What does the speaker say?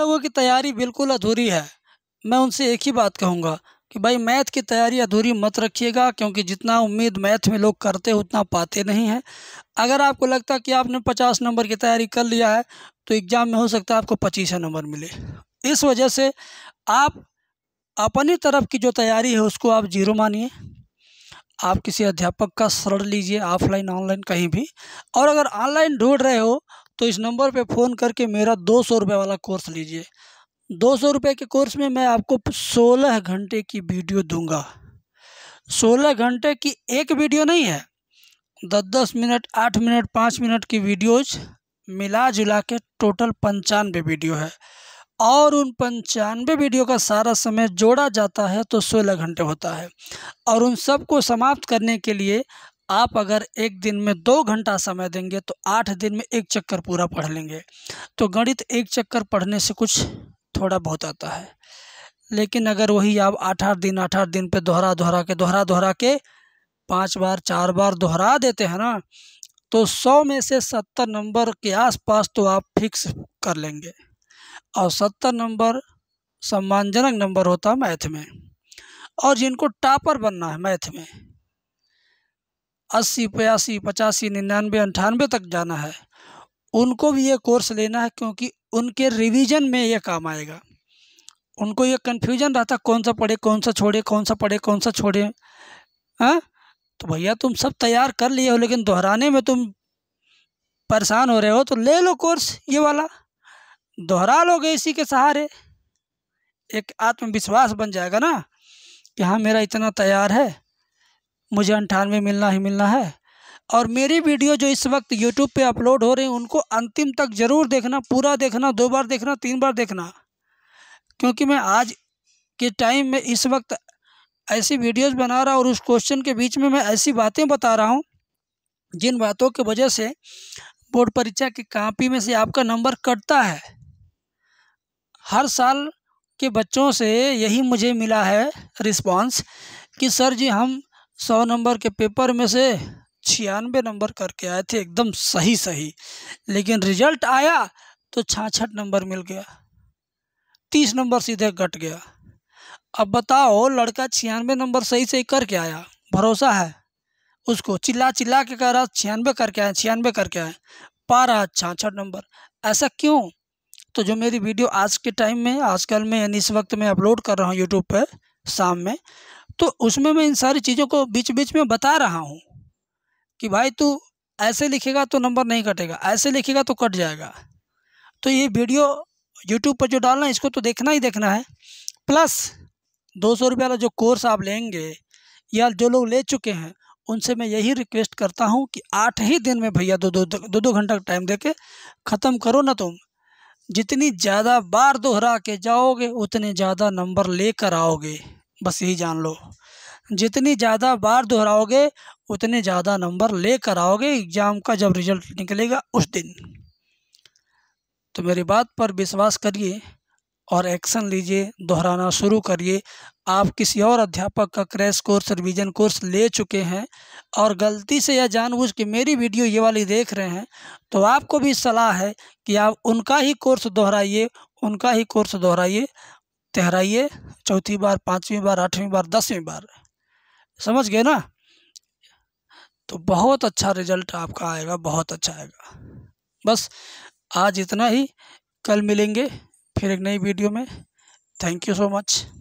लोगों की तैयारी बिल्कुल अधूरी है मैं उनसे एक ही बात कहूँगा कि भाई मैथ की तैयारी अधूरी मत रखिएगा क्योंकि जितना उम्मीद मैथ में लोग करते हैं उतना पाते नहीं हैं अगर आपको लगता कि आपने पचास नंबर की तैयारी कर लिया है तो एग्ज़ाम में हो सकता है आपको पच्चीस नंबर मिले इस वजह से आप अपनी तरफ की जो तैयारी है उसको आप जीरो मानिए आप किसी अध्यापक का शरण लीजिए ऑफलाइन ऑनलाइन कहीं भी और अगर ऑनलाइन ढूंढ रहे हो तो इस नंबर पे फ़ोन करके मेरा दो सौ रुपये वाला कोर्स लीजिए दो सौ रुपये के कोर्स में मैं आपको सोलह घंटे की वीडियो दूंगा सोलह घंटे की एक वीडियो नहीं है दस दस मिनट आठ मिनट पाँच मिनट की वीडियोज मिला जुला के टोटल पंचानवे वीडियो है और उन पंचानवे वीडियो का सारा समय जोड़ा जाता है तो सोलह घंटे होता है और उन सबको समाप्त करने के लिए आप अगर एक दिन में दो घंटा समय देंगे तो आठ दिन में एक चक्कर पूरा पढ़ लेंगे तो गणित एक चक्कर पढ़ने से कुछ थोड़ा बहुत आता है लेकिन अगर वही आप आठ आठ दिन आठ आठ दिन पे दोहरा दोहरा के दोहरा दोहरा के पांच बार चार बार दोहरा देते हैं ना तो सौ में से सत्तर नंबर के आसपास तो आप फिक्स कर लेंगे और सत्तर नंबर सम्मानजनक नंबर होता मैथ में और जिनको टॉपर बनना है मैथ में अस्सी बयासी पचासी निन्यानवे अंठानवे तक जाना है उनको भी ये कोर्स लेना है क्योंकि उनके रिवीजन में ये काम आएगा उनको ये कन्फ्यूजन रहता कौन सा पढ़े कौन सा छोड़े कौन सा पढ़े कौन सा छोड़े हाँ तो भैया तुम सब तैयार कर लिए हो लेकिन दोहराने में तुम परेशान हो रहे हो तो ले लो कोर्स ये वाला दोहरा लोगे इसी के सहारे एक आत्मविश्वास बन जाएगा ना कि हाँ मेरा इतना तैयार है मुझे अंठानवे मिलना ही मिलना है और मेरी वीडियो जो इस वक्त यूट्यूब पे अपलोड हो रही है उनको अंतिम तक ज़रूर देखना पूरा देखना दो बार देखना तीन बार देखना क्योंकि मैं आज के टाइम में इस वक्त ऐसी वीडियोस बना रहा और उस क्वेश्चन के बीच में मैं ऐसी बातें बता रहा हूँ जिन बातों की वजह से बोर्ड परीक्षा की कापी में से आपका नंबर कटता है हर साल के बच्चों से यही मुझे मिला है रिस्पांस कि सर जी हम सौ नंबर के पेपर में से छियानवे नंबर करके आए थे एकदम सही सही लेकिन रिजल्ट आया तो छाछठ नंबर मिल गया तीस नंबर सीधे कट गया अब बताओ लड़का छियानवे नंबर सही सही करके आया भरोसा है उसको चिल्ला चिल्ला के कह रहा छियानवे करके आए छियानवे करके आए पा रहा छाछठ नंबर ऐसा क्यों तो जो मेरी वीडियो आज के टाइम में आजकल में यानी इस वक्त मैं अपलोड कर रहा हूँ यूट्यूब पर शाम में तो उसमें मैं इन सारी चीज़ों को बीच बीच में बता रहा हूँ कि भाई तू ऐसे लिखेगा तो नंबर नहीं कटेगा ऐसे लिखेगा तो कट जाएगा तो ये वीडियो यूट्यूब पर जो डालना है इसको तो देखना ही देखना है प्लस दो सौ रुपये वाला जो कोर्स आप लेंगे या जो लोग ले चुके हैं उनसे मैं यही रिक्वेस्ट करता हूँ कि आठ ही दिन में भैया दो दो दो दो घंटा का टाइम दे के ख़त्म करो ना तुम जितनी ज़्यादा बार दोहरा के जाओगे उतने ज़्यादा नंबर लेकर आओगे बस यही जान लो जितनी ज़्यादा बार दोहराओगे उतने ज़्यादा नंबर लेकर आओगे एग्ज़ाम का जब रिजल्ट निकलेगा उस दिन तो मेरी बात पर विश्वास करिए और एक्शन लीजिए दोहराना शुरू करिए आप किसी और अध्यापक का क्रैश कोर्स रिवीजन कोर्स ले चुके हैं और गलती से या जानबूझ के मेरी वीडियो ये वाली देख रहे हैं तो आपको भी सलाह है कि आप उनका ही कोर्स दोहराइए उनका ही कोर्स दोहराइए तहराइए चौथी बार पाँचवीं बार आठवीं बार दसवीं बार समझ गए ना तो बहुत अच्छा रिजल्ट आपका आएगा बहुत अच्छा आएगा बस आज इतना ही कल मिलेंगे फिर एक नई वीडियो में थैंक यू सो मच